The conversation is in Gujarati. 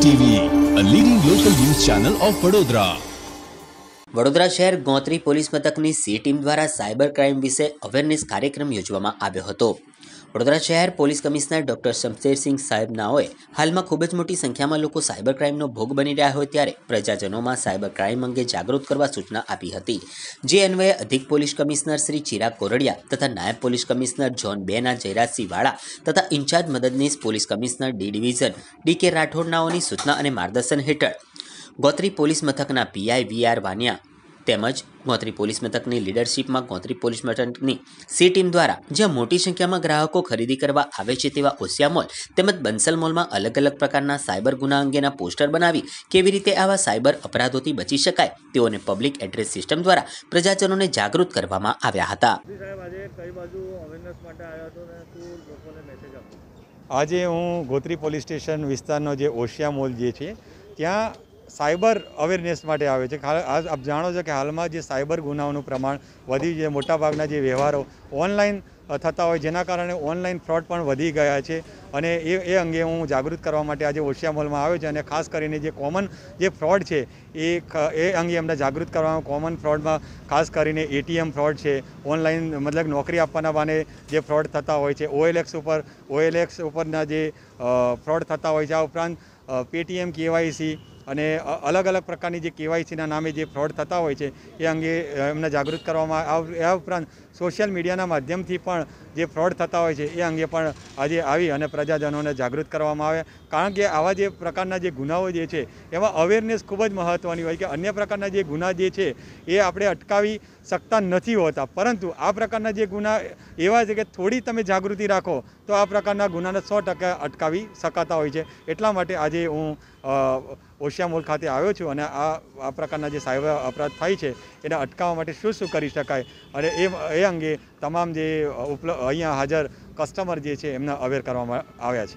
TV a leading local news channel of Vadodara Vadodara શહેર ગોત્રી પોલીસ મથકની સી ટીમ દ્વારા સાયબર ક્રાઇમ વિશે અવેરનેસ કાર્યક્રમ યોજવામાં આવ્યો હતો વડોદરા શહેર પોલીસ કમિશનર ડોક્ટર શમશેરસિંહ સાહેબ નાઓએ હાલમાં ખૂબ જ મોટી સંખ્યામાં લોકો સાયબર ક્રાઇમનો ભોગ બની રહ્યા હોય ત્યારે પ્રજાજનોમાં સાયબર ક્રાઇમ અંગે જાગૃત કરવા સૂચના આપી હતી જે અન્વયે અધિક પોલીસ કમિશનર શ્રી ચિરાગ કોરડિયા તથા નાયબ પોલીસ કમિશનર જોન બેના જયરાજસિંહ વાળા તથા ઇન્ચાર્જ મદદનીશ police commissioner D division D K રાઠોડનાઓની સૂચના અને માર્ગદર્શન હેઠળ ગોત્રી પોલીસ મથકના પીઆઈ વી આર વાનિયા તેમજ ગોત્રી પોલીસ મથકની લીડરશીપમાં ગોત્રી પોલીસ મથકની સી ટીમ દ્વારા જ્યાં મોટી સંખ્યામાં ગ્રાહકો ખરીદી કરવા આવે છે તેવા ઓસિયા મોલ તેમજ બંસલ મોલમાં અલગ અલગ પ્રકારના સાયબર ગુના અંગેના પોસ્ટર બનાવી કેવી રીતે આવા સાયબર અપરાધોથી બચી શકાય તેઓને પબ્લિક એડ્રેસ સિસ્ટમ દ્વારા પ્રજાજનોને જાગૃત કરવામાં આવ્યા હતા આજે હું ગોત્રી પોલીસ સ્ટેશન વિસ્તારનો જે ઓશિયા મોલ જે છે ત્યાં સાયબર અવેરનેસ માટે આવે છે આપ જાણો છો કે હાલમાં જે સાયબર ગુનાઓનું પ્રમાણ વધી છે મોટાભાગના જે વ્યવહારો ઓનલાઈન થતા હોય જેના કારણે ઓનલાઈન ફ્રોડ પણ વધી ગયા છે અને એ એ અંગે હું જાગૃત કરવા માટે આજે ઓશિયા મોલમાં આવ્યો છે અને ખાસ કરીને જે કોમન જે ફ્રોડ છે એ એ અંગે અમને જાગૃત કરવામાં કોમન ફ્રોડમાં ખાસ કરીને એટીએમ ફ્રોડ છે ઓનલાઈન મતલબ નોકરી આપવાના બાને જે ફ્રોડ થતા હોય છે ઓએલએક્સ ઉપર ઓએલએક્સ ઉપરના જે ફ્રોડ થતા હોય છે આ ઉપરાંત પેટીએમ કેવાયસી અને અલગ અલગ પ્રકારની જે કેવાયસીના નામે જે ફ્રોડ થતા હોય છે એ અંગે એમને જાગૃત કરવામાં આવે આ ઉપરાંત સોશિયલ મીડિયાના માધ્યમથી પણ જે ફ્રોડ થતા હોય છે એ અંગે પણ આજે આવી અને પ્રજાજનોને જાગૃત કરવામાં આવે કારણ કે આવા જે પ્રકારના જે ગુનાઓ જે છે એમાં અવેરનેસ ખૂબ જ મહત્ત્વની હોય કે અન્ય પ્રકારના જે ગુના જે છે એ આપણે અટકાવી શકતા નથી હોતા પરંતુ આ પ્રકારના જે ગુના એવા છે કે થોડી તમે જાગૃતિ રાખો તો આ પ્રકારના ગુનાને સો અટકાવી શકાતા હોય છે એટલા માટે આજે હું ઓશિયા મોલ ખાતે આવ્યો છું અને આ આ પ્રકારના જે સાયબર અપરાધ થાય છે એને અટકાવવા માટે શું શું કરી શકાય અને એ એ અંગે તમામ જે ઉપલબ્ધ અહીંયા હાજર કસ્ટમર જે છે એમને અવેર કરવામાં આવ્યા છે